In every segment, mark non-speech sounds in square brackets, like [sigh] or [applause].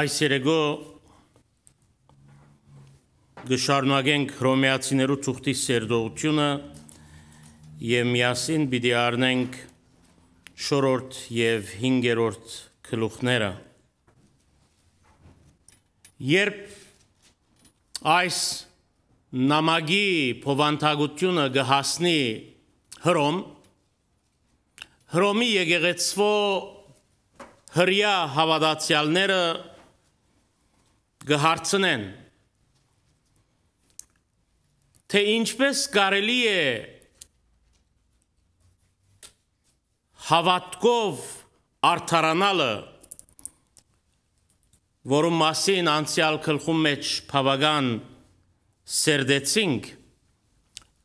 Այս երեգո գշարունակենք հռոմեացիներու ցուխտի սերդողությունը եւ միասին պիտի առնենք շորորդ եւ 5-րդ գլուխները։ Երբ այս նամագի փովանթագությունը գահասնի հրոմ հրոմի եկեղեցվո հրյա հավատացյալները կհարցնեն թե ինչպես կարելի է հավատքով արդարանալը որում մասին անցյալ գլխում մեջ բավական սերդեցինք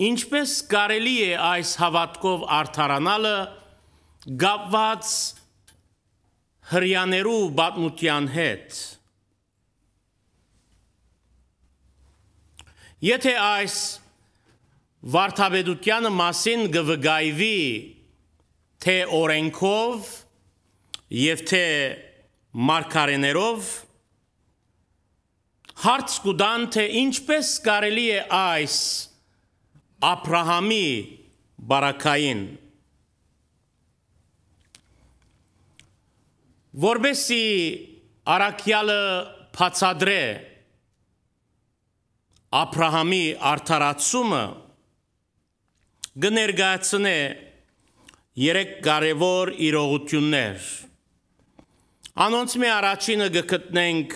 ինչպես կարելի է այս հավատքով արդարանալը գապված հрьяներու բաթմության հետ Եթե այս վարդապետության մասին գվգայվի թե օրենքով եւ թե մարգարեներով հարց կուտան թե ինչպես կարելի է այս Աբ รา համի բարակային որբեսի արաքյալը փածադրե Աբրահամի արդարացումը գներգացնե երեք կարևոր իրողություններ։ Անոնց մի առաջինը գտնենք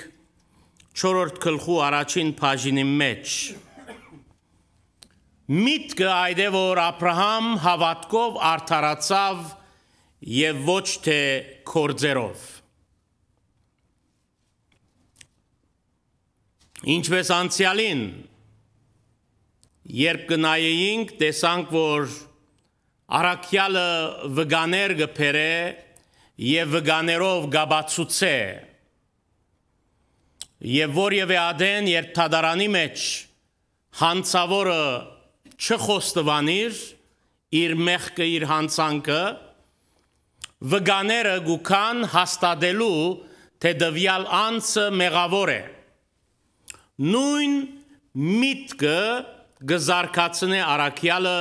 4-րդ գլխու առաջին բաժինի մեջ։ Միտքը այդ է որ Աբրահամ հավատքով արդարացավ եւ ոչ թե կորձերով։ Ինչպես անցյալին Երբ կնայեինք, տեսանք, որ առաքյալը վգաներ գբերե եւ վգաներով գաբացուցե։ Եվ որևէ ադեն երբ թադարանի մեջ հանցավորը չխոստվանիր իր մեղքը իր հանցանքը վգաները գուքան հաստատելու թե դվյալ անձը մեղավոր է նույն միտքը գզարկացնե Արաքյալը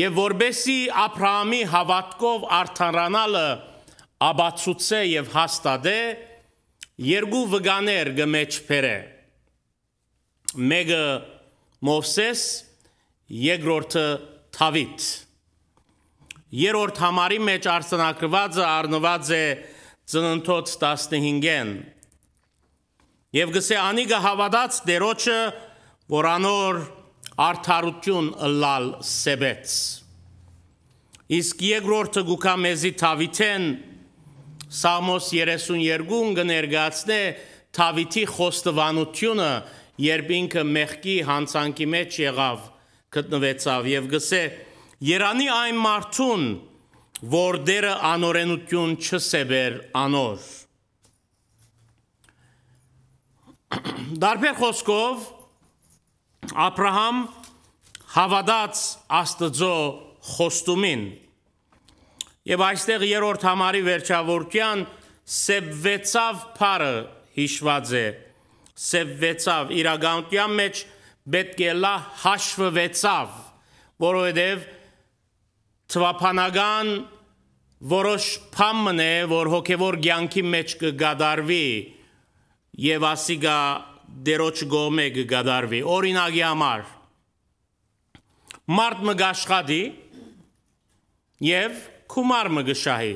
եւ որբեսի Աբրահամի հավատքով արթարանալը աբացուցե եւ հաստադե երկու վգաներ գմեջ փերե մեկը Մովսես երկրորդը Թավիթ երրորդ համարի մեջ արսնակրվածը առնված է ծննդոց 15-ին եւ գսե անիգը հավատաց դերոջը որ անոր արդարություն լալ սեբեց։ Իսկ երկրորդը գուկա մեզի Թավիթեն Սամոս 32-ում կներգացնե Թավիթի խոստվանությունը, երբ ինքը մեղքի հանցանքի մեջ եղավ, գտնվեցավ եւ գսե Երանի այն մարդուն, որ դերը անօրենություն չսեբեր անոր։ [clears throat] Դարբեր խոսքով Աբ รา համ հավատաց Աստծո խոստումին։ Եվ այստեղ երրորդ համարի վերջավորքյան սեբվեցավ փարը հիշված է։ Սեբվեցավ իրականության մեջ պետք է լա հաշվվեցավ, որովհետև ծվապանական որոշ փամն է, որ հոգևոր ցանկի մեջ կգադարվի եւ ասիգա դերոջ գոմե գդարվի օրինակի համար մարդ մը գաշխադի եւ կումար մը գշահի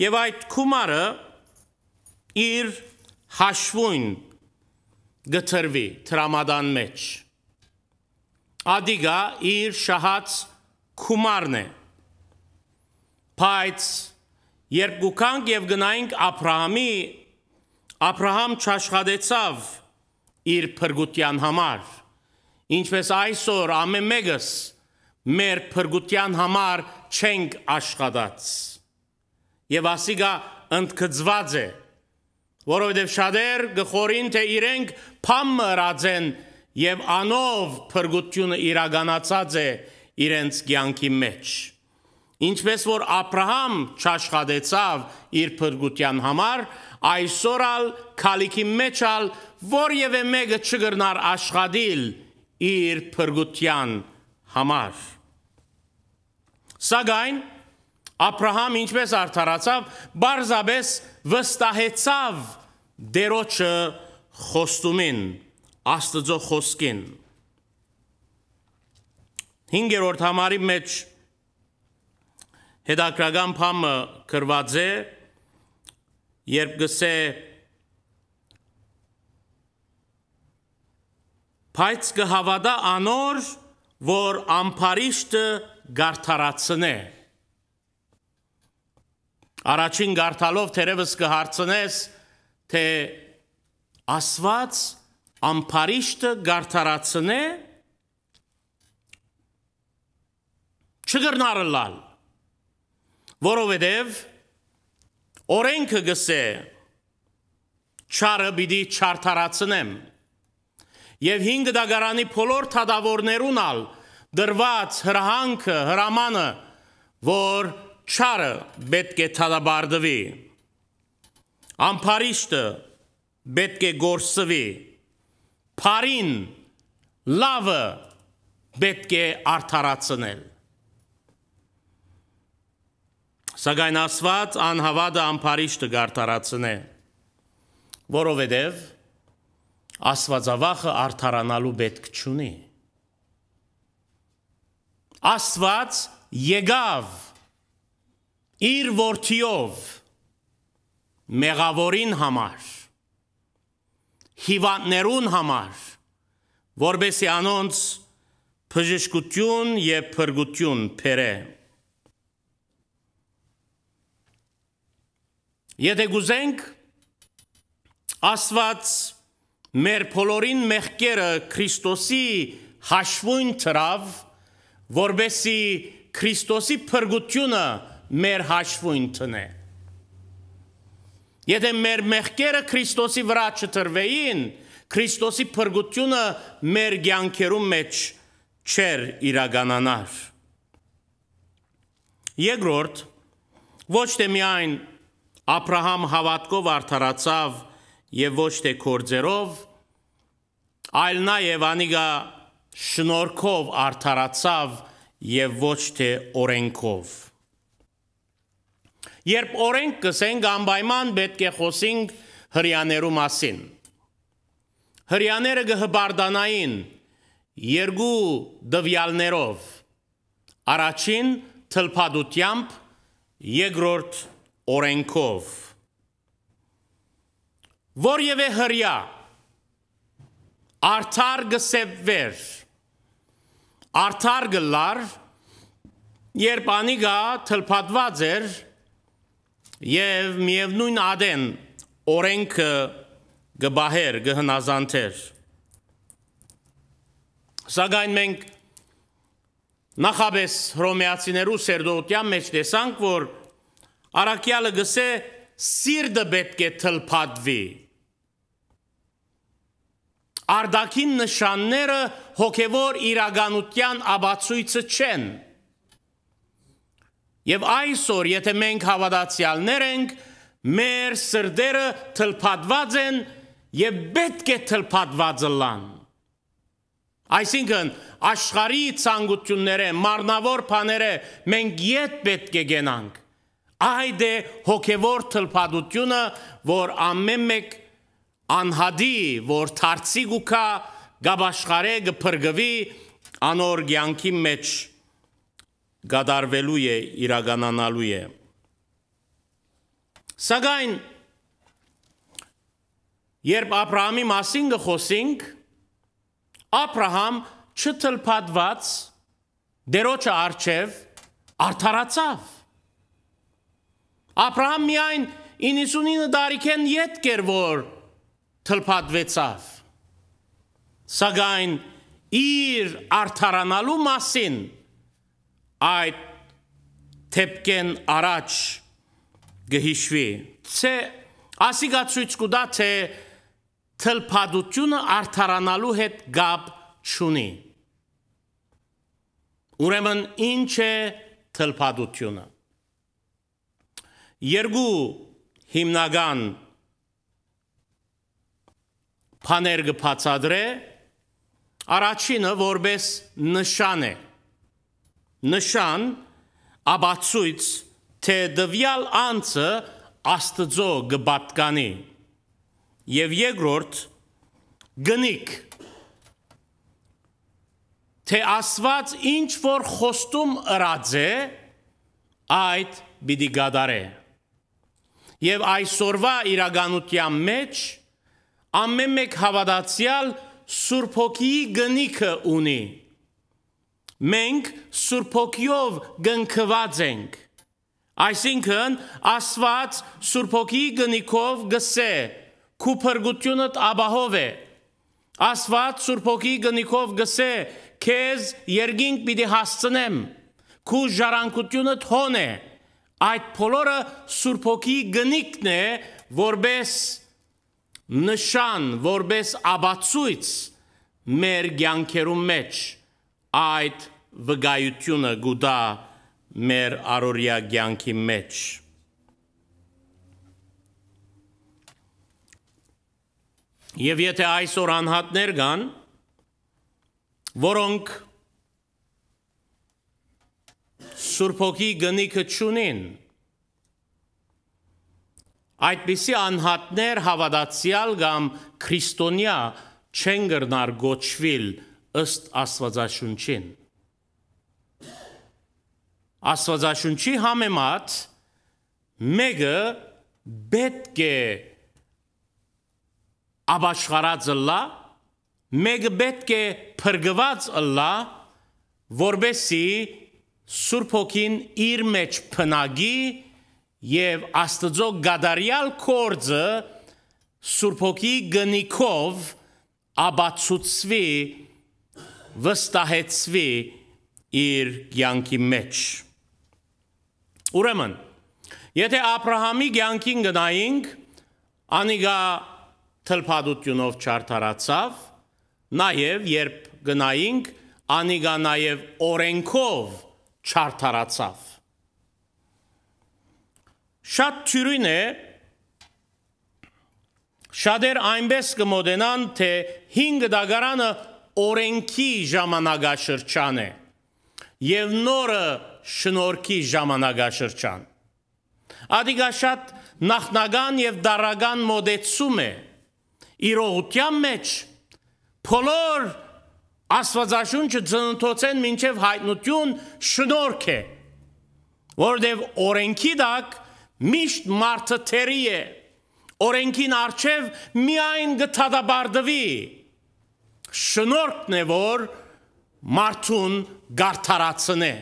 եւ այդ կումարը իր հաշվույն գտրվի տրամադան մեջ ադիգա իր շահած կումարն է բայց երբ գուկանք եւ գնայինք Աբրահամի Աբրահամ չաշխատեցավ իր փրկության համար, ինչպես այսօր ամեն մեկս մեր փրկության համար չենք աշխատած։ Եվ ասիկա ընդգծված է, որովհետև շատեր գխորին թե իրենք փամը ռածեն եւ անով փրկությունը իրականացած է իրենց կյանքի մեջ։ Ինչպես որ Աբրահամ չաշխատեցավ իր փրկության համար, այսօրալ քալիքի մեջալ որևէ մեկը չգրնար աշխատիլ իր փրկության համար։ Սակայն Աբրահամ ինչպես արդարացավ, բարձաբես վստահեցավ դերոջը խոստումին, Աստծո խոսքին։ 5-րդ համարի մեջ հետակրական փամը գրված է երբ գսե Բայց կհավատա անոր, որ ամփարիշտը գարթարացնե։ Առաջին գարթալով թերևս կհարցնես, թե Աստված ամփարիշտը գարթարացնե չգրնարը լալ որովհետև Օրենքը գսե չարը պիտի չարթարացնեմ։ Եվ 5 դագարանի փոլոր թադավորներունալ դրված հրահանքը, հրամանը, որ չարը պետք է թադաբարդվի։ Ամփարիշտը պետք է գործսվի։ Փարին լավը պետք է արդարացնել։ Սակայն Աստված անհավատը ամփարիշտ գարտարացնե, որովհետև Աստվածավախը արդարանալու պետք չունի։ Աստված եկավ իր որդիով մեղավորին համար, հիվանդներուն համար, որբեսի անոնց բժշկություն եւ փրկություն բերե։ Եթե գուզենք Աստված մեր բոլորին մեղքերը Քրիստոսի հաշվույն ծրավ, որբեսի Քրիստոսի փրկությունը մեր հաշվույն տնե։ Եթե մեր մեղքերը Քրիստոսի վրա չտրվեին, Քրիստոսի փրկությունը մեր ցանկերում մեջ չեր իրականանար։ Երկրորդ ոչ թե միայն Աբ รา համ հավատքով արդարացավ եւ ոչ թե կորձերով, այլ նաեւ անիգա շնորհքով արդարացավ եւ ոչ թե օրենքով։ Երբ օրենք կսենք անպայման պետք է խոսենք հрьяաներու մասին։ Հрьяաները գհբարդանային երկու դվյալներով։ Առաջին թլփադությամբ, երկրորդ օրենքով որևէ հрья արթարգը սևվեր արթարգը լար երբ անիգա թլփատված էր եւ միևնույն ադեն օրենքը գբահեր գհնազանթեր սակայն մենք նախաբես հռոմեացիներու սերդոտյան մեջ տեսանք որ Արաքյալը գսե սիրտը պետք է թլփատվի։ Արդակին նշանները հոգևոր իրականության աբացույցը չեն։ Եվ այսօր, եթե մենք հավատացյալներ ենք, մեր սրդերը թլփատված են եւ պետք է թլփատված լան։ Այսինքն, աշխարհի ցանկությունները, մարնավոր բաները մենք իդ պետք է գնանք այդ է հոգևոր թլփադությունը, որ ամեն մեկ անհադի, որ դարձի գուքա գաբաշխարե գփրգվի անոր ցանկի մեջ գադարվելու է, իրականանալու է։ Սակայն երբ Աբրահամի մասին գխոսինք, Աբրահամ չթլփադված դերոջը արչև արդարացավ Աբրահամ միայն 99 տարիքեն յետք էր որ թլփատվեցավ։ Սակայն իր արթարանալու մասին այդ թեփկեն առաջ գհիշվի։ Ցե ասիգա ցույց կուտա թե թլփադությունը արթարանալու հետ գապ չունի։ Ուրեմն ինչ է թլփադությունը երկու հիմնական բաներ կփածադրե առաջինը որպես նշան է նշան աբացույց թե դվյալ անձը աստծո գբատկանի եւ երկրորդ գնիկ թե աստված ինչ որ խոստում ըրաձե այդ բիդի գադարե եւ այսօրվա իրականության մեջ ամեն մեկ հավատացյալ Սուրբ Հոգիի գնիքը ունի։ Մենք Սուրբ Հոգիով գնկված ենք։ Այսինքն Աստված Սուրբ Հոգիի գնիքով գսե քու փրկությունդ ապահով է։ Աստված Սուրբ Հոգիի գնիքով գսե քեզ երկինք պիտի հասցնեմ։ Քու ժառանգությունդ հոն է։ Այդ բոլորը Սուրբ Հոգի գնիկն է, որբես նշան, որբես աբացույց մեր ցանկերում մեջ այդ վգայությունը գուտա մեր արորիա ցանկի մեջ։ Եվ եթե այսօր անհատներ կան, որոնք Սուրբ ոգի գնիկը ճունին։ Այդպիսի անհատներ հավատացյալ կամ քրիստոնյա չեն գրնար գոչվել ըստ Աստվածաշունչին։ Աստվածաշունչի համեմատ մեկը պետք է աբաշխարած լա, մեկը պետք է փրկված լա, որբեսի Սուրբ Հոգին իր մեջ փնագի եւ Աստծո գադարյալ կորձը Սուրբ Հոգի գնիկով աբացուցվի վստահեցվի իր յանքի մեջ։ Ուրեմն, եթե Աբ รา համի յանքին գնայինք, անիգա թլփադությունով չարթարացավ, նաև երբ գնայինք, անիգա նաև օրենքով չարթարացավ։ Շատ ծյուրին է շատեր այնպես կմոդենան, թե 5 դագարանը օրենքի ժամանակաշրջան է եւ նորը շնորհքի ժամանակաշրջան։ Ադիգա շատ նախնական եւ դարական մոդեցում է իրողության մեջ փոլոր Աստվածաշունչը ծննդոցեն մինչև հայտնություն շնորք է, որտեվ օրենքի դակ միշտ մարդը թերի է, օրենքին արչև միայն գտադաբարդվի, շնորքն է, որ մարդուն գարթարացն է։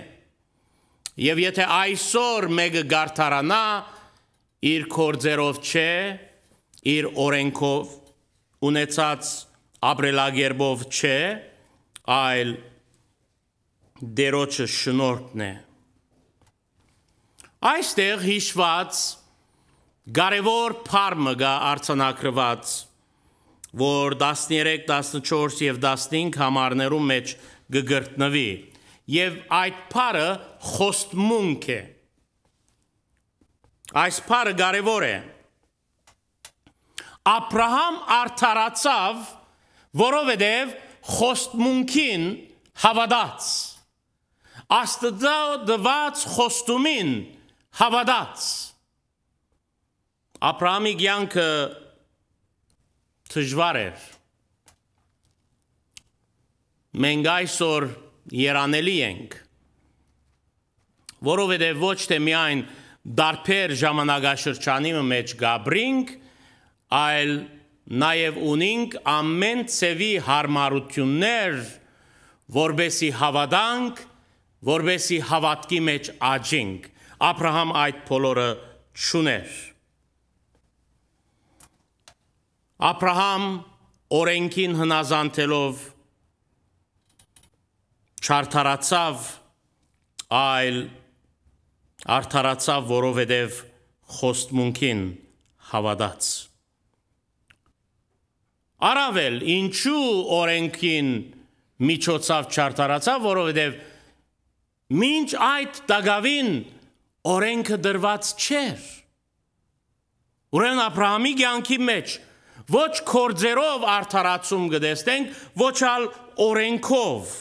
Եվ եթե այսօր մեկը գարթարանա, իր կործերով չէ, իր օրենքով ունեցած ապրելագերբով չէ, այլ դերոջը շնորհքն է։ Այստեղ հիշված կարևոր փարմը գա արցանակրված, որ 13, 14 եւ 15 համարներու մեջ գգրտնվի եւ այդ փարը խոստմունք է։ Այս փարը կարևոր է։ Աբրահամ արդարացավ, որովհետև խոստմունքին հավատաց աստծո դված խոստումին հավատաց Աբրահամի ցանկը դժվար էր մենք այսօր երանելի ենք որովհետև ոչ թե միայն դարբեր ժամանակաշրջանի մեջ գաբրինք այլ նաև ունենք ամեն ցևի հարմարություններ, որբեսի հավատանք, որբեսի հավատքի մեջ աճենք։ Աբ รา համ այդ բոլորը չուներ։ Աբ รา համ օրենքին հնազանդելով չարթարացավ, այլ արդարացավ, որովհետև խոստմունքին հավատաց։ Առավել ինչու օրենքին միջոցով չարտարացավ, որովհետև մինչ այդ տագավին օրենքը դրված չէր։ Ուրեմն Աբրահամի ցանկի մեջ ոչ կորձերով արդարացում գտեստենք, ոչ ալ օրենքով,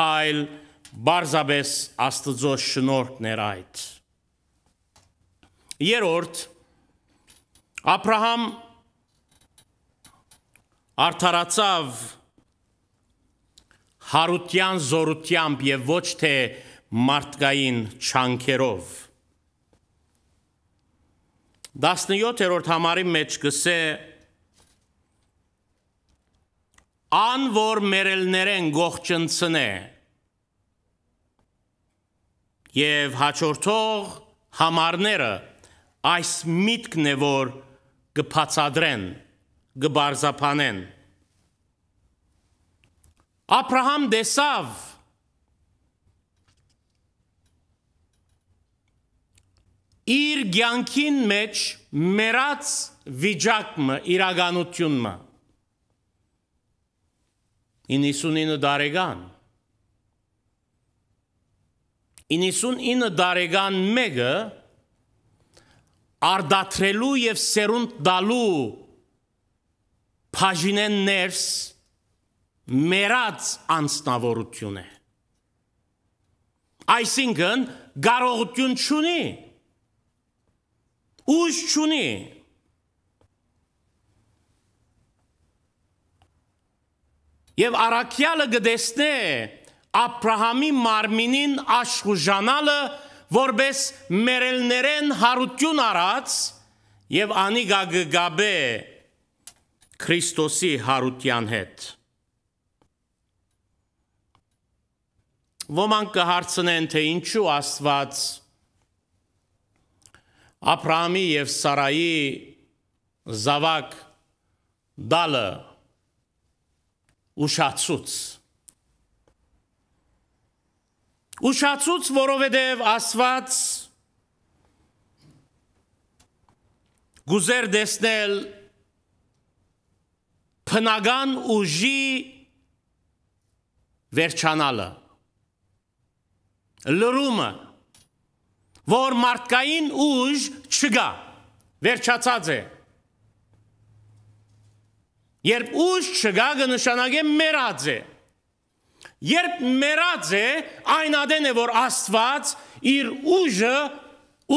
այլ բարձաբես Աստծո շնորհքներ այդ։ Երորդ Աբրահամ արդարացավ հարության զորությամբ եւ ոչ թե մարդկային չանքերով 17-րդ համարի մեջ գսե ան որ մերելներեն գողջնցնե եւ հաջորդող համարները այս միտքն է որ գփածադրեն գբարզապանեն։ Աբրահամ դեսավ իր ցանկին մեջ մեռած վիճակը, իրականությունը 99 տարեկան 99 տարեկան մեկը արդատրելու եւ սերունդ դալու բաժինեն ներս մեռած անznավորություն է։ Այսինքն կարողություն չունի։ Ուժ չունի։ Եվ Արաքյալը գտեսնե Աբրահամի մարմինին աշխուժանալը որբես մերելներեն հարություն արած եւ անի գագաբե գա Քրիստոսի հարության հետ։ Ոմանք կհարցնեն, թե ինչու Աստված Աբրահամի եւ Սարայի զավակ դալը ուշացուց ուշացուց, որովհետև Աստված գուզեր դեսնել քնական ուժի վերջանալը լրումը որ մարդկային ուժ չկա վերջացած է երբ ուժ չկա կնշանակե մեռած է երբ մեռած է այն ադեն է որ աստված իր ուժը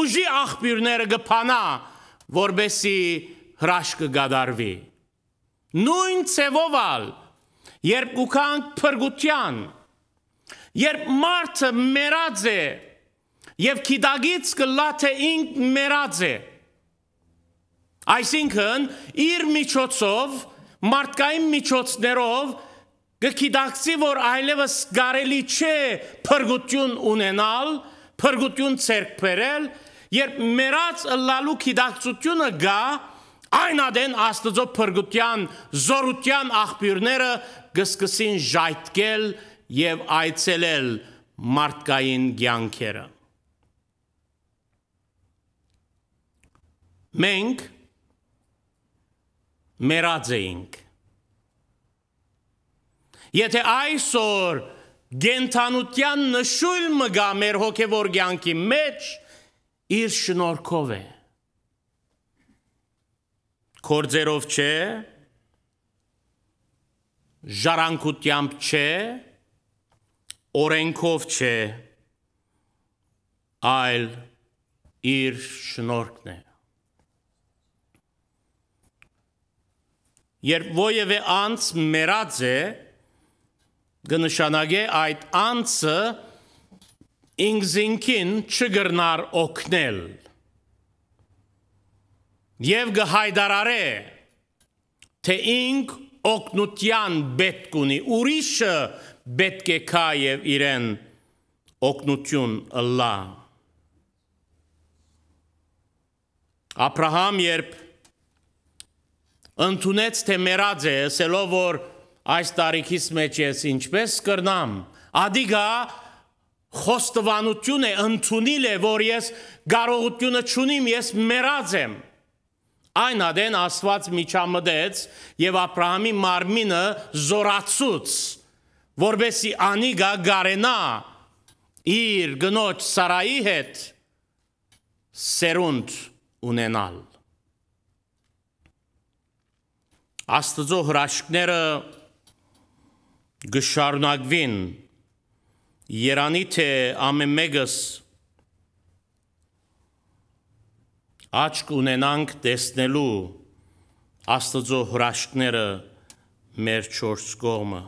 ուժի աղբյուրները կփանա որբեսի հրաշք կգադարվի նույն ցևովալ երբ ուքան փրկության երբ մարդը մեռած է եւ քիդագից կլա թե ինք մեռած է այսինքն իր միջոցով մարդկային միջոցներով գկիդակցի որ այլևս կարելի չէ փրկություն ունենալ փրկություն ցերկբերել երբ մեռած լալու քիդակցությունը գա Այն ադեն Աստծո փրկության զորության աղբյուրները գսկսին ժայթկել եւ այցելել մարդկային ցանկերը։ Մենք մեռած էինք։ Եթե այսօր գենթանության նշույլ մգա մեր հոգևոր ցանկի մեջ իր շնորհքով է կորձերով չէ, ժարանկությամբ չէ, օրենքով չէ, այլ իր շնորհքն է։ Երբ ովևէ անց մեռած է, գնշանագե այդ անցը ինքզինքին չգրնար օգնել եւ գհայդարարե թե ինք օկնության պետք ունի ուրիշը պետք է կա եւ իրեն օկնություն լա Աբ รา համ երբ ընդունեց թե մեռած է, ասելով որ այս տարիքից մեջ ես ինչպես կրնամ, ադիգա խոստվանություն է ընդունել է, որ ես կարողությունը չունիմ, ես մեռած եմ։ Այն ադեն Աստված միջամտեց եւ Աբրահամի մարմինը զորացուց, որբեսի անիգա գարենա իր գնոջ Սարայի հետ սերունդ ունենալ։ Աստծո հրաշքները գշարունակվին Երանի թե ամեն մեկս աչք ունենանք տեսնելու Աստծո հրաշքները մեր չորս կողմը։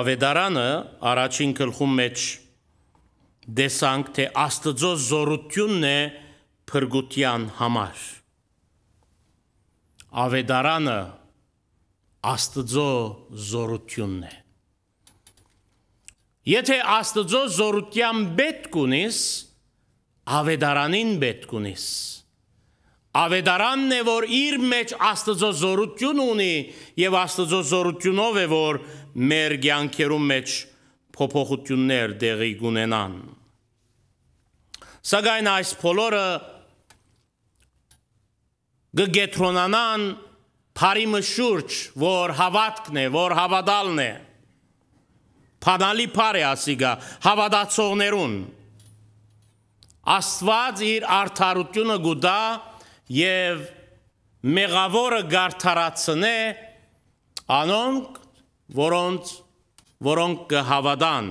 Ավետարանը առաջին գլխում մեջ դեսանք, թե Աստծո զորությունն է փրկության համար։ Ավետարանը Աստծո զորությունն է։ Եթե Աստծո զորության պետք ունես, ավետարանին պետք ունես։ Ավետարանն է, որ իր մեջ Աստծո զորություն ունի եւ Աստծո զորությունով է, որ մեր ցանկերում մեջ փոփոխություններ տեղի ունենան։ Սակայն այս բոլորը գետրոնանան բարի մշուրջ, որ հավատքն է, որ հավատալն է։ որ Փանալի փար է ասիգա հավատացողներուն։ Աստված իր արդարությունը գուտա եւ մեղավորը գարթարացնե անոնք, որոնց որոնք կհավատան։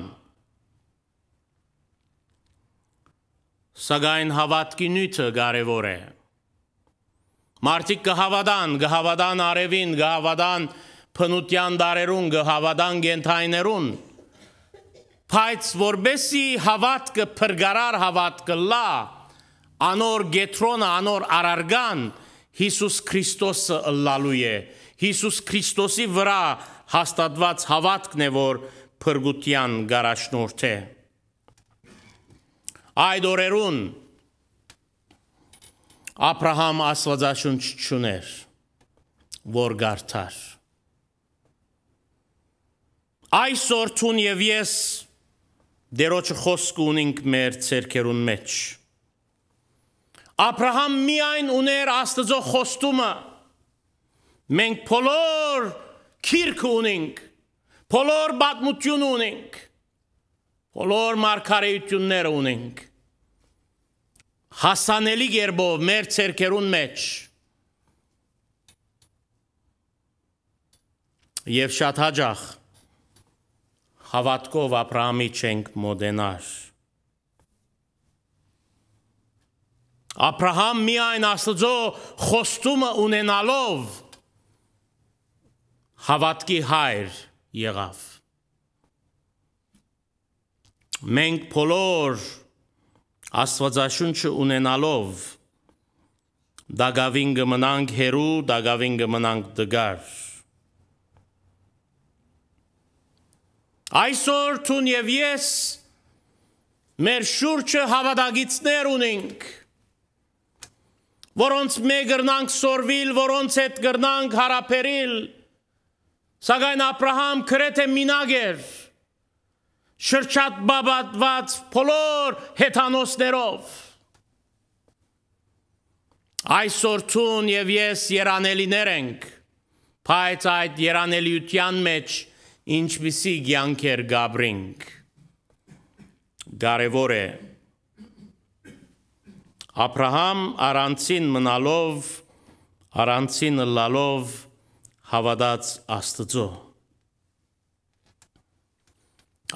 Սակայն հավատքի նյութը կարևոր է։ Մարդիկ կհավատան, կհավատան արևին, կհավատան փնության դարերուն, կհավատան գենթայներուն, Բայց որբեսի հավատքը փրկարար հավատքը լա, անոր գետրոնը, անոր արարգան Հիսուս Քրիստոսը ըլլալու է։ Հիսուս Քրիստոսի վրա հաստատված հավատքն է, որ փրկության գարաշնորթ է։ Այդ օրերուն Աբ รา համ Աստվածաշունչ չուներ, որ գարթար։ Այսօր ցուն եւ ես Դերոջ խոսք ունենք մեր ցերկերուն մեջ։ Աբ รา համ միայն ուներ Աստծո խոստումը։ Մենք փոլոր քիրք ունենք, փոլոր բադմություն ունենք, փոլոր մարգարեություններ ունենք։ Հասանելի երբով մեր ցերկերուն մեջ։ Եվ շատ հաջող հավատքով Աբրահամի չենք մոդենար։ Աբրահամ միայն Աստծո խոստումը ունենալով հավատքի հայր եղավ։ Մենք բոլոր Աստվածաշունչը ունենալով դագավին գմնանք հերու, դագավին գմնանք դգար։ Այսօր ցուն եւ ես մեր շուրջը հավատագիցներ ունենք, որոնց մեգրնանք սորվիլ, որոնց հետ գրնանք հարաբերիլ, սակայն Աբրահամ քրեթե մինակ էր շրջատ բաբատված փոլոր հետանոսներով այսօր ցուն եւ ես երանելիներ ենք բայց այդ երանելիության մեջ ինչպիսի ցանկեր գաբրինք կարևոր է Աբ รา համ առանցին մնալով առանցին լալով հավատաց Աստծո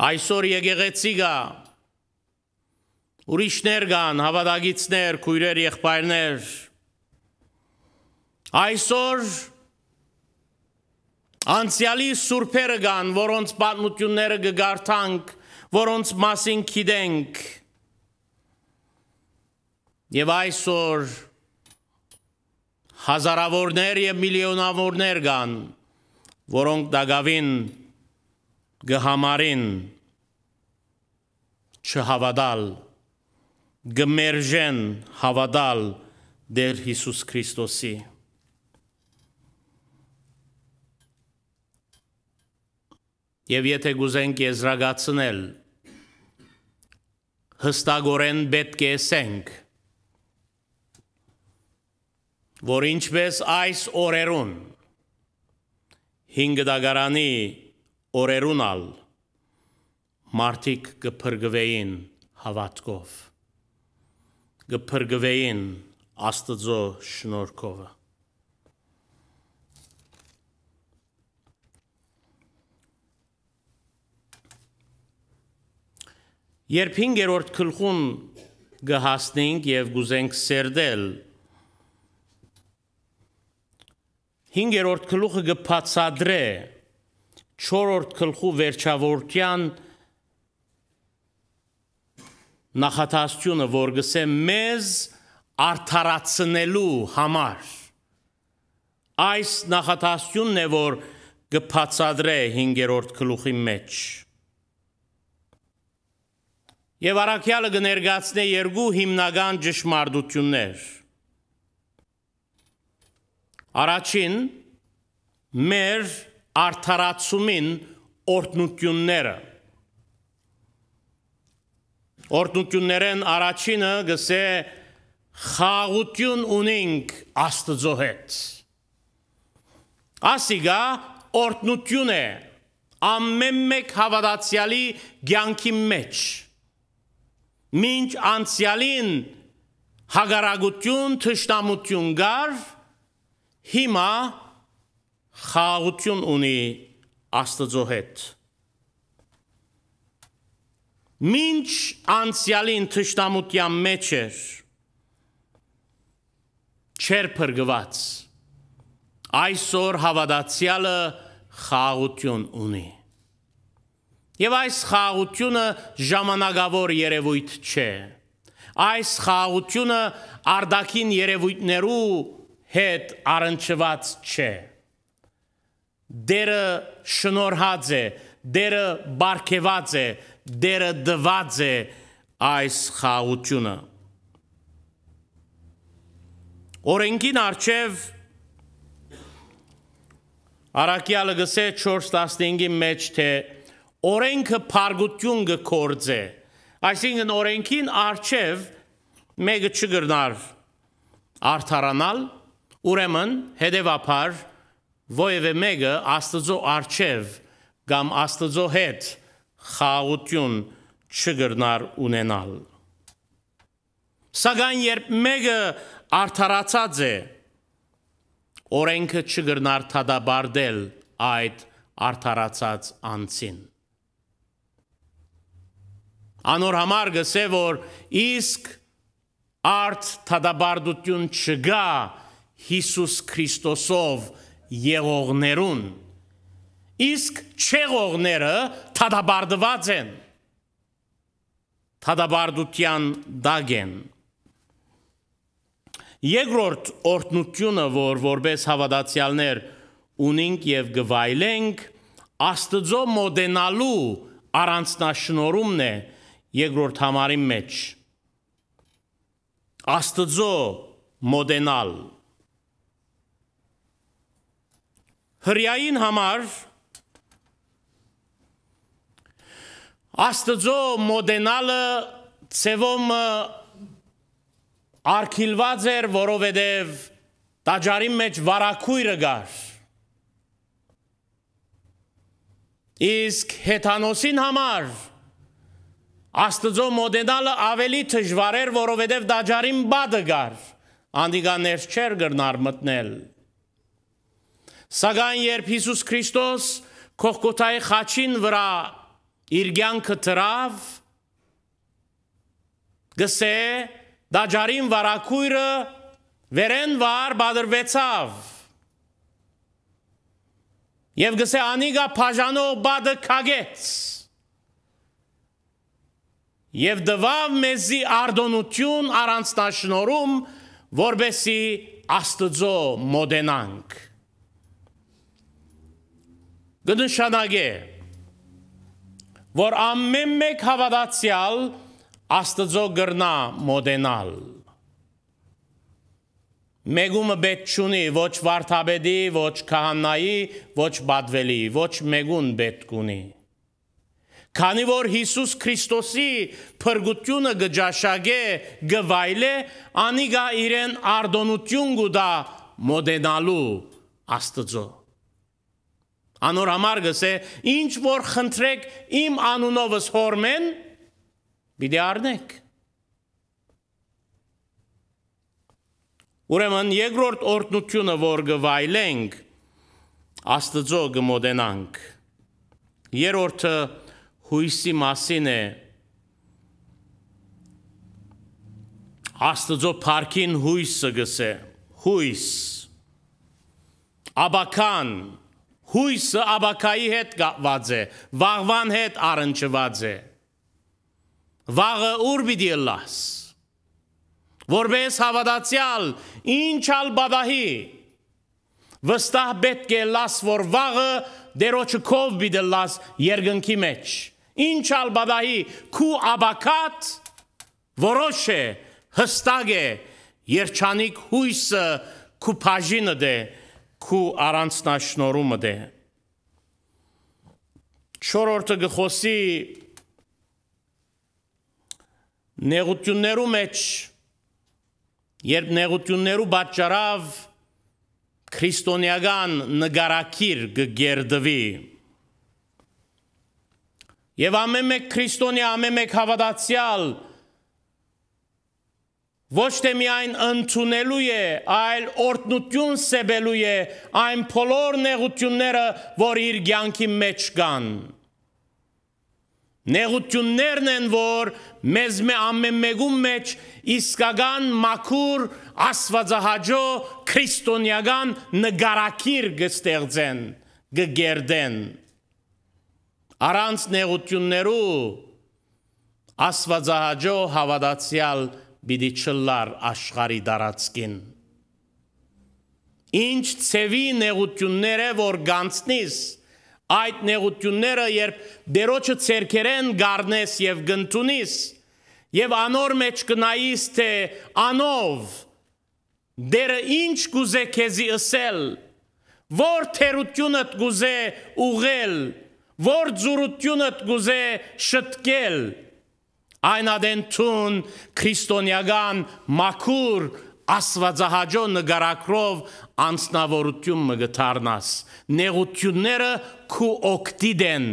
Այսօր եկեղեցի գա ուրիշներ կան հավատագիցներ քույրեր եղբայրներ այսօր Անցյալի սուրբերը կան, որոնց պատմությունները կգարթանք, որոնց մասին գիտենք։ Եվ այսօր հազարավորներ եւ միլիոնավորներ կան, որոնք դակավին գհամարին չհավատալ, գմերժեն հավատալ դեր Հիսուս Քրիստոսի։ Եվ եթե գուզենք եզրագացնել, հստագորեն պետք է ասենք, որ ինչպես այս օրերուն, հինգ դագարանի օրերունալ, մարդիկ գպրգվեին հավատքով, գպրգվեին աստծո շնորքովը։ Երբ 5-րդ գլխում գահասնենք եւ գուզենք սերդել 5-րդ գլուխը գբացադրե 4-րդ գլխու վերջավորության նախատասությունը որ գսե մեզ արդարացնելու համար այս նախատասությունն է որ գբացադրե 5-րդ գլուխի մեջ Եվ առաքյալը կներկայացնե երկու հիմնական ճշմարտություններ։ Առաջին մեր արդարացումին օրտնությունները։ Օրտնություններն առաջինը գսե խաղություն ունենք Աստծո հետ։ Ասիգա օրտնություն է ամեն մեկ հավատացյալի ցանկի մեջ մինչ անցյալին հագարագություն, թշնամություն գար, հիմա խաղաղություն ունի Աստծո հետ։ Մինչ անցյալին թշնամության մեջ էր, չեր փրկված։ Այսօր հավատացյալը խաղաղություն ունի։ Եվ այս խաղաղությունը ժամանակավոր երևույթ չէ։ Այս խաղաղությունը արդակին երևույթներու հետ առնչված չէ։ Դերը շնորհած է, դերը բարգեված է, դերը դված է այս խաղաղությունը։ Օրենքին արչև Արաքյալը գսե 4:15-ի մեջ թե դե օրենքը փարգություն գործե այսինքն օրենքին արչև մեկը չգրնար արթարանալ ուրեմն հետևաբար ովևէ մեկը աստծո արչև կամ աստծո հետ խաղություն չգրնար ունենալ Սակայն երբ մեկը արդարացած է, օրենքը չգրնար թադաբարդել այդ արդարացած անցին։ Անոր համար գսե որ իսկ արդ թադաբարդություն չգա Հիսուս Քրիստոսով եղողներուն իսկ չեղողները թադաբարդված են թադաբարդության դագ են Երկրորդ օրտնությունը, որ որպես հավատացյալներ ունենք եւ գվայլենք, Աստծո մոդենալու առանցնաշնորումն է, երկրորդ համարի մեջ աստծո մոդենալ հրյային համար աստծո մոդենալը ծևոմ արքիլված էր, որովհետև տաճարի մեջ վարակույրը գար։ Իսկ հեթանոսին համար Աստծո մոդենալը ավելի դժվար էր, որովհետև դաջարին բադը գար, անդիգաներ չեր գրնար մտնել։ Սակայն երբ Հիսուս Քրիստոս Կողգոթայի խաչին վրա իր կյանքը տրավ, գսե դաջարին վարակույրը վերեն վար բադրվեցավ։ Եվ գսե անիգա բաժանող բադը քագեց եւ դվավ մեզի արդոնություն առանցնաշնորում, որբեսի աստծո մոդենանք։ Գնշանագե, որ ամեն մեկ հավատացյալ աստծո գրնա մոդենալ։ Մեգումը բետ չունի, ոչ վարդաբեդի, ոչ կահաննայի, ոչ բադվելի, ոչ մեգուն բետ կունի։ Քանի որ Հիսուս Քրիստոսի փրկությունը գճաշագե գվայլե, անիգա իրեն արդոնություն գուդա մոդենալու Աստծո։ Անոր համարգս է, ինչ որ խնդրեք իմ անունովս հորմեն, պիտի արնեք։ Ուրեմն երկրորդ օրտնությունը, որ գվայլենք, Աստծո գմոդենանք։ Երրորդը հույսի մասին է Աստծո парքին հույսը գսե հույս աբական հույսը աբակայի հետ կապված է վաղվան հետ առնչված է վաղը ուր պիտի լաս որպես հավատացյալ ինչալ բադահի վստահ պետք է լաս որ վաղը դերոջքով պիտի լաս երկնքի մեջ Ինչ ալբադայի քու աբակատ որոշ է հստակ է երջանիկ հույսը քու բաժինը դե քու առանցնաշնորումը դե Շորորտը գխոսի նեղություններու մեջ երբ նեղություններու բաճարավ քրիստոնեական նգարակիր գերդվի Եվ ամեն մեկ քրիստոնյա, ամեն մեկ հավատացյալ ոչ թե միայն ընդունելու է, այլ օրտնություն սեբելու է այն բոլոր նեղությունները, որ իր ցանկի մեջ կան։ Նեղություններն են, որ մեզ մե ամեն մեկում մեջ իսկական մաքուր աստվածահաճո քրիստոնեական նգարակիր կստեղծեն, կգերդեն։ գ առանց նեղություններու աստվածահաջո հավատացյալ պիտի չլար աշխարի դարածքին։ Ինչ ցևի նեղությունները որ գանցնիս, այդ նեղությունները երբ դերոջը ցերկերեն գառնես եւ գնտունիս եւ անոր մեջ կնայիս թե անով դերը ինչ գուզե քեզի ասել որ թերությունդ գուզե ուղել որ զորությունդ գուզե շտկել այն ադենթուն քրիստոնյական մաքուր աստվածահաճո նգարակրով անձնավորություն մը գտարնաս նեղությունները քու օգտի դեն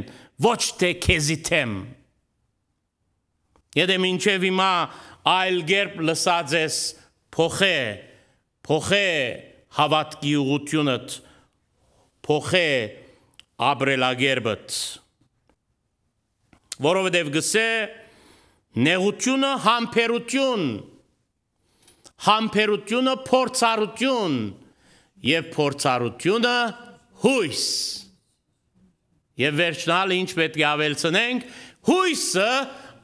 ոչ թե քեզի թեմ եթե մինչև հիմա այլ երբ լսած ես փոխե փոխե հավատքի ուղությունդ փոխե ապրելագերբդ։ Որովհետև գսե նեղությունը համբերություն, համբերությունը փորձառություն եւ փորձառությունը հույս։ Եվ վերջնալ ինչ պետք է ավելցնենք, հույսը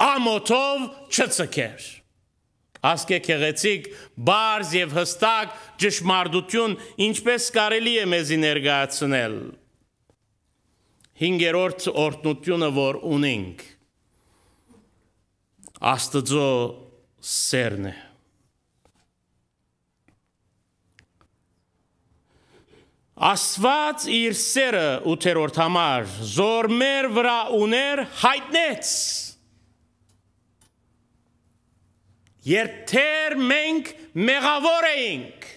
ամոթով չծկեր։ Ասկեք եղեցիկ, բարձ եւ հստակ ճշմարտություն ինչպես կարելի է մեզի ներկայացնել հինգերորդ օրտնությունը, որ ունենք, աստծո սերն է։ Աստված իր սերը 8-րդ համար զորմեր վրա ուներ հայտնեց։ Երբ թեր մենք մեղավոր էինք,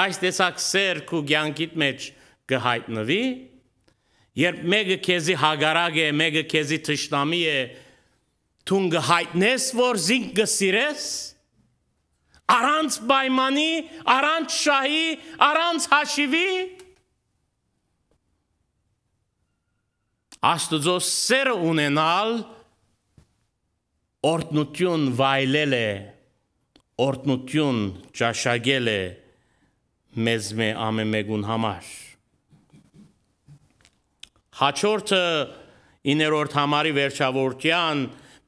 այս տեսակ սերք ու ցանկիտ մեջ կհայտնվի, երբ մեկը քեզի հագարակ է, մեկը քեզի ճշտամի է, թուն գհայտնես, որ զինք գսիրես, առանց պայմանի, առանց շահի, առանց հաշիվի, Աստուծո սերը ունենալ օրտնություն վայելել է, օրտնություն ճաշակել է, մեզ մե ամեն մեկուն համար։ Հաջորդը 9-րդ համարի վերջավորքյան՝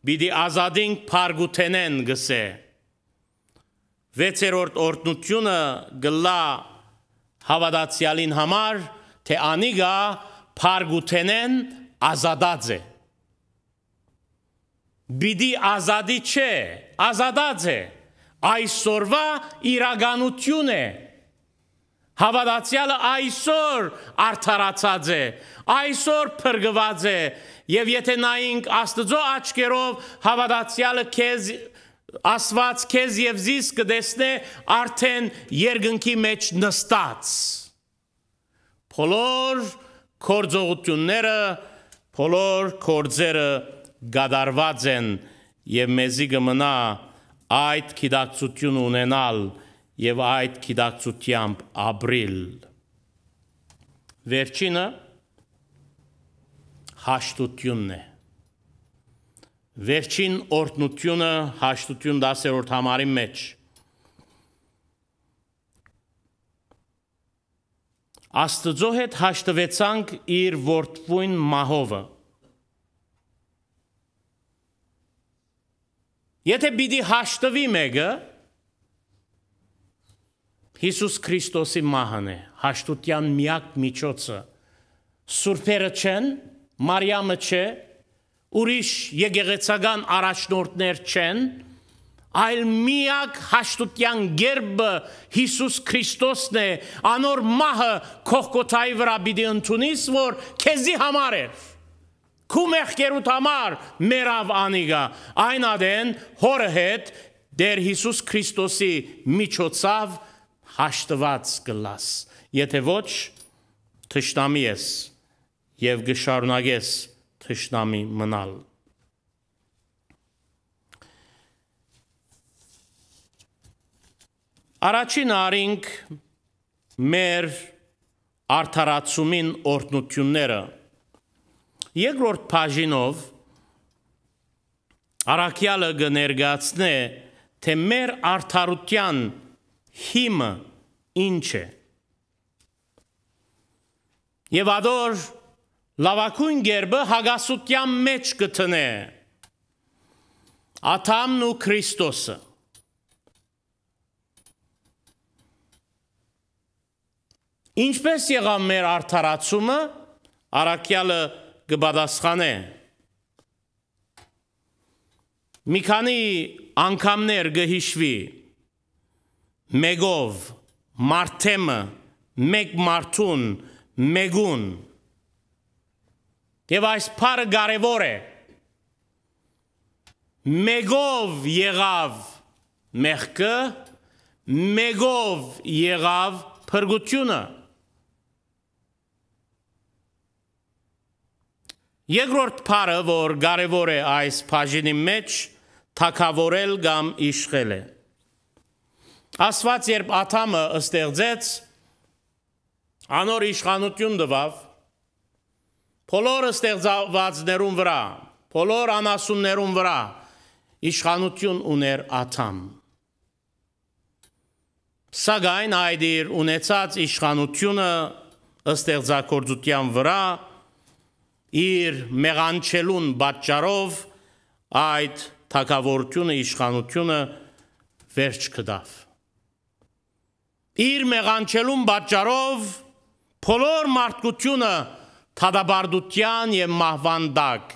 «Բիդի ազատին փարգութենեն» գսե։ 6-րդ օրտնությունը գլա հավատացյալին համար, թե անիգա փարգութենեն ազատած է։ Բիդի ազատի չէ, ազատած է։ Այսօրվա իրականություն է։ Հավատացյալը այսօր արդարացած է, այսօր փրկված է, եւ եթե նայենք Աստծո աչքերով հավատացյալը քեզ Աստված քեզ եւ զիս կդեսնե արդեն երկնքի մեջ նստած։ Բոլոր կորձողությունները, բոլոր կորձերը գադարված են եւ մեզի կմնա այդ գիտակցությունը ունենալ եւ այդ գիտակցությամբ ապրիլ վերջինը հաշտությունն է վերջին օրտնությունը հաշտություն 10-րդ համարի մեջ Աստծո հետ հաշտվեցանք իր որդվույն մահովը Եթե պիտի հաշտվի մեկը Հիսուս Քրիստոսի մահն է, հաշտության միակ միջոցը։ Սուրբերը չեն, Մարիամը չէ, ուրիշ եգեգեցական առաջնորդներ չեն, այլ միակ հաշտության գերբը Հիսուս Քրիստոսն է, անոր մահը Կողգոթայի վրա պիտի ընդունես, որ քեզի համար է։ Քու մեղքերուտ համար մերավ անիգա, այն ադեն հորը հետ դեր Հիսուս Քրիստոսի միջոցով հաշտված կլաս։ Եթե ոչ, թշնամի ես եւ գշարունակես թշնամի մնալ։ Առաջին արինք մեր արդարացումին օրտնությունները։ Երկրորդ բաժինով Արաքյալը գներգացնե թե մեր արդարության հիմը ինչ է։ Եվ ադոր լավակույն գերբը հագասության մեջ կտնե աթամն ու Քրիստոսը։ Ինչպես եղավ մեր արդարացումը, առակյալը գբադասխանե։ Մի քանի անգամներ գհիշվի մეგով, մարդեմը, մեկ մարդուն, մեգուն։ Եվ այս պարը գարևոր է։ Մეგով եղավ մեղքը, մეგով եղավ պրգությունը։ Եգրորդ պարը, որ գարևոր է այս պաժինի մեջ, թակավորել գամ իշխել է։ Աստված երբ Աթամը ստեղծեց, անոր իշխանություն տվավ բոլոր ստեղծվածներուն վրա, բոլոր անասուններուն վրա իշխանություն ուներ Աթամ։ Սակայն այդ իր ունեցած իշխանությունը ստեղծագործության վրա իր մեղանչելուն պատճառով այդ թակավորությունը իշխանությունը վերջ կդավ իր մեղանչելուն պատճառով բոլոր մարդկությունը թադաբարդության եւ մահվանդակ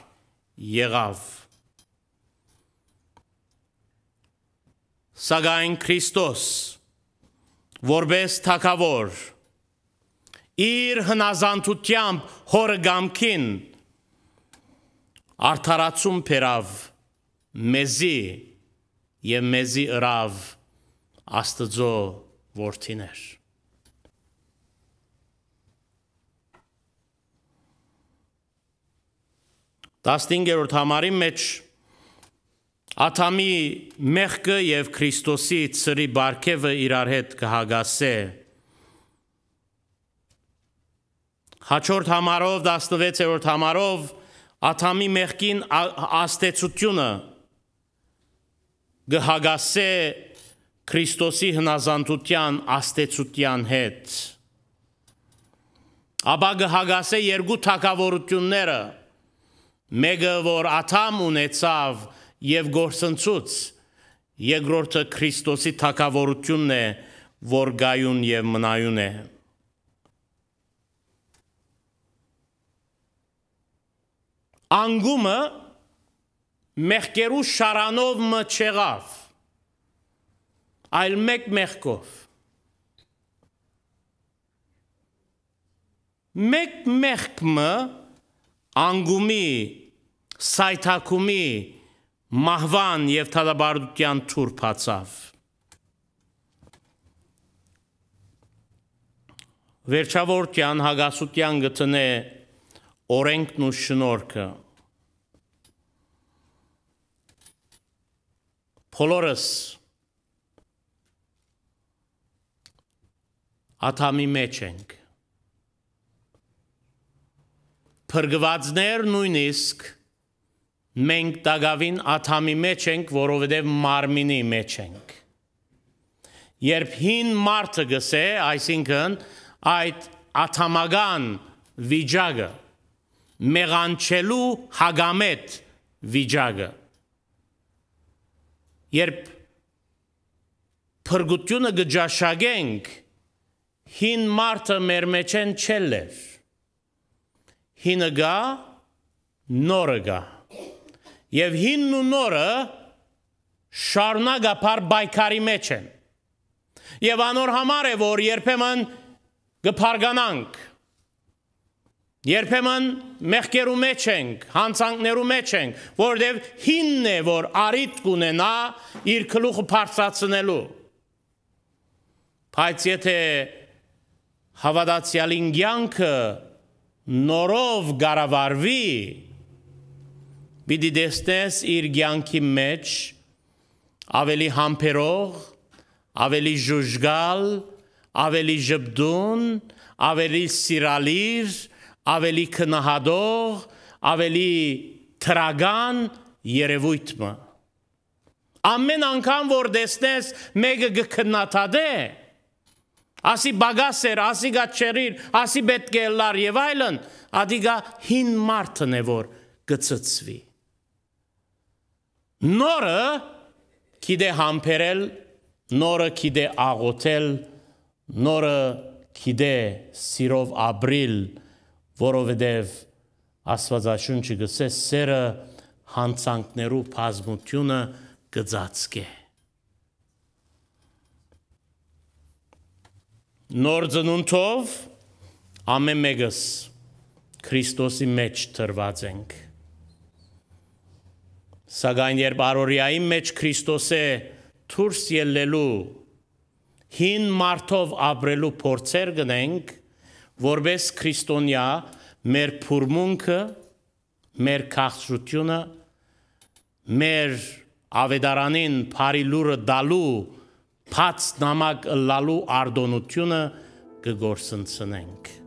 եղավ։ Սակայն Քրիստոս որպես թակավոր իր հնազանդությամբ հորը գամքին արդարացում փերավ մեզի եւ մեզի ըրավ աստծո որդիներ։ Տասնինգերորդ համարի մեջ Աթամի մեղքը եւ Քրիստոսի ծրի բարգևը իրար հետ կհագասե։ Հաջորդ համարով 16-րդ համարով Աթամի մեղքին աստեցությունը գհագասե Քրիստոսի հնազանդության աստեցության հետ։ Աբա գհագասե երկու թակավորությունները, մեկը որ Աթամ ունեցավ եւ գործընծուց, երկրորդը Քրիստոսի թակավորությունն է, որ գայուն եւ մնայուն է։ Անգումը մեղկերու շարանով մը չեղավ այլ մեկ մեղքով։ Մեկ մեղքը անգումի, սայթակումի, մահվան եւ թալաբարության թուրփացավ։ Վերջավորքյան հագասության գտնե օրենքն ու շնորհքը։ Բոլորս աթամի մեջ ենք։ Փրկվածներ նույնիսկ մենք տագավին աթամի մեջ ենք, որովհետև մարմինի մեջ ենք։ Երբ հին մարդը գսե, այսինքն այդ աթամական վիճակը մեղանչելու հագամետ վիճակը երբ փրկությունը գճաշագենք հին մարդը մեր մեջ են չելեր։ Հինը գա, նորը գա։ Եվ հինն ու նորը շարունակապար բայկարի մեջ են։ Եվ անոր համար է, որ երբեմն գփարգանանք։ Երբեմն մեղքերու մեջ ենք, հանցանքներու մեջ ենք, որովհետև հինն է, որ արիտ կունենա իր գլուխը բարձրացնելու։ Բայց եթե հավատացյալին կյանքը նորով գարավարվի, պիտի դեսնես իր կյանքի մեջ ավելի համբերող, ավելի ժուժգալ, ավելի ժպտուն, ավելի սիրալիր, ավելի քնահadող, ավելի թրագան երևույթը։ Ամեն անգամ որ դեսնես մեկը կքննադատե, ասի բագասեր, ասի գա չերիր, ասի պետք է լար եւ այլն, ադիգա հին մարդն է որ գծծվի։ Նորը գիտե համբերել, նորը գիտե աղոթել, նորը գիտե սիրով ապրիլ, որովհետև Աստվածաշունչը գսե սերը հանցանքներու բազմությունը գծածկ է։ նոր ծնունդով ամեն մեկս Քրիստոսի մեջ թրված ենք։ Սակայն երբ Արորիայի մեջ Քրիստոս է դուրս ելնելու հին մարդով ապրելու փորձեր գնենք, որբես քրիստոնյա մեր փուրմունքը, մեր քաղցրությունը, մեր ավետարանին բարի լուրը դալու Փած նամակ լալու արդոնությունը կգործընցնենք։